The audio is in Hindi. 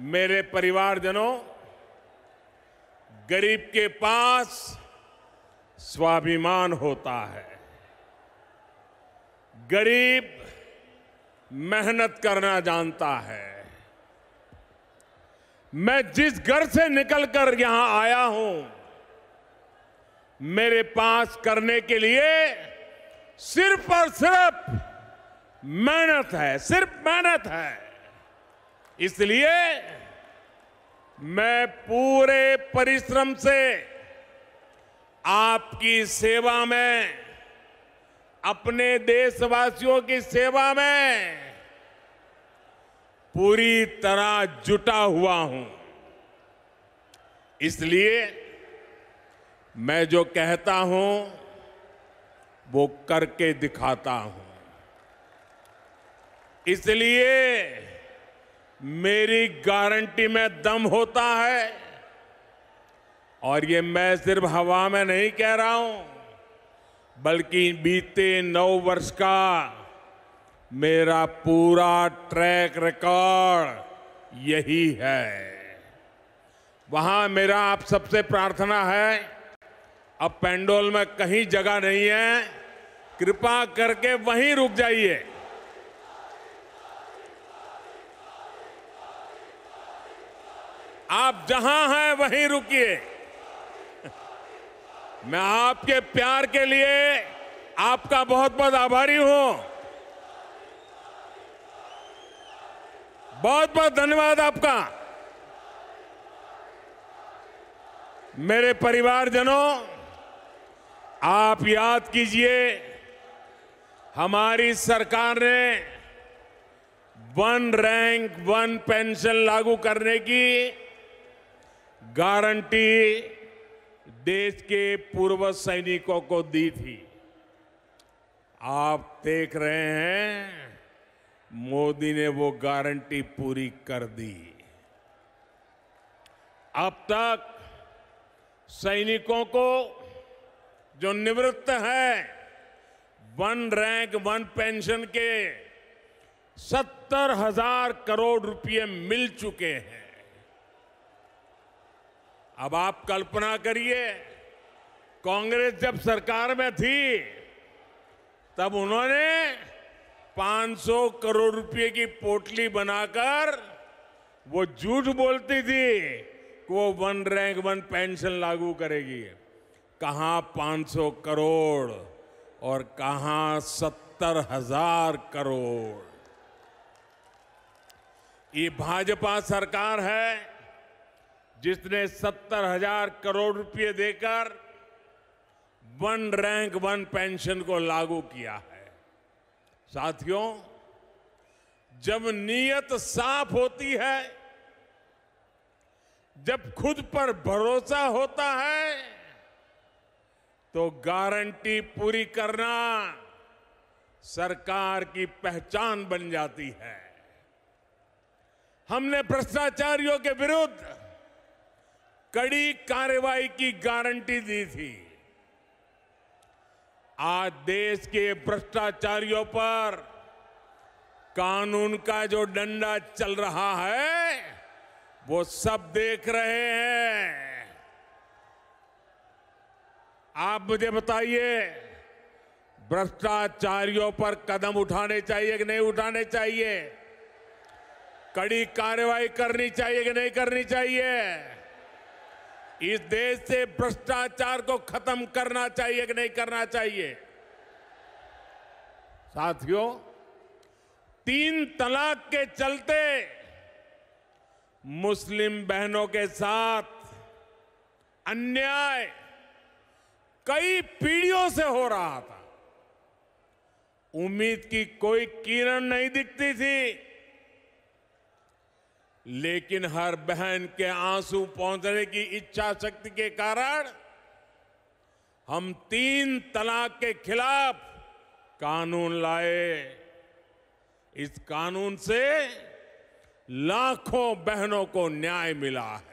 मेरे परिवारजनों गरीब के पास स्वाभिमान होता है गरीब मेहनत करना जानता है मैं जिस घर से निकलकर यहां आया हूं मेरे पास करने के लिए सिर्फ और सिर्फ मेहनत है सिर्फ मेहनत है इसलिए मैं पूरे परिश्रम से आपकी सेवा में अपने देशवासियों की सेवा में पूरी तरह जुटा हुआ हूं इसलिए मैं जो कहता हूं वो करके दिखाता हूं इसलिए मेरी गारंटी में दम होता है और ये मैं सिर्फ हवा में नहीं कह रहा हूं बल्कि बीते नौ वर्ष का मेरा पूरा ट्रैक रिकॉर्ड यही है वहां मेरा आप सबसे प्रार्थना है अब पेंडोल में कहीं जगह नहीं है कृपा करके वहीं रुक जाइए आप जहां हैं वहीं रुकिए मैं आपके प्यार के लिए आपका बहुत बहुत आभारी हूं बहुत बहुत धन्यवाद आपका मेरे परिवारजनों आप याद कीजिए हमारी सरकार ने वन रैंक वन पेंशन लागू करने की गारंटी देश के पूर्व सैनिकों को दी थी आप देख रहे हैं मोदी ने वो गारंटी पूरी कर दी अब तक सैनिकों को जो निवृत्त है वन रैंक वन पेंशन के सत्तर हजार करोड़ रुपए मिल चुके हैं अब आप कल्पना करिए कांग्रेस जब सरकार में थी तब उन्होंने 500 करोड़ रुपए की पोटली बनाकर वो झूठ बोलती थी कि वो वन रैंक वन पेंशन लागू करेगी कहा 500 करोड़ और कहा सत्तर हजार करोड़ ये भाजपा सरकार है जिसने सत्तर हजार करोड़ रुपए देकर वन रैंक वन पेंशन को लागू किया है साथियों जब नीयत साफ होती है जब खुद पर भरोसा होता है तो गारंटी पूरी करना सरकार की पहचान बन जाती है हमने भ्रष्टाचारियों के विरुद्ध कड़ी कार्रवाई की गारंटी दी थी आज देश के भ्रष्टाचारियों पर कानून का जो डंडा चल रहा है वो सब देख रहे हैं आप मुझे बताइए भ्रष्टाचारियों पर कदम उठाने चाहिए कि नहीं उठाने चाहिए कड़ी कार्रवाई करनी चाहिए कि नहीं करनी चाहिए इस देश से भ्रष्टाचार को खत्म करना चाहिए कि नहीं करना चाहिए साथियों तीन तलाक के चलते मुस्लिम बहनों के साथ अन्याय कई पीढ़ियों से हो रहा था उम्मीद की कोई किरण नहीं दिखती थी लेकिन हर बहन के आंसू पहुंचने की इच्छा शक्ति के कारण हम तीन तलाक के खिलाफ कानून लाए इस कानून से लाखों बहनों को न्याय मिला है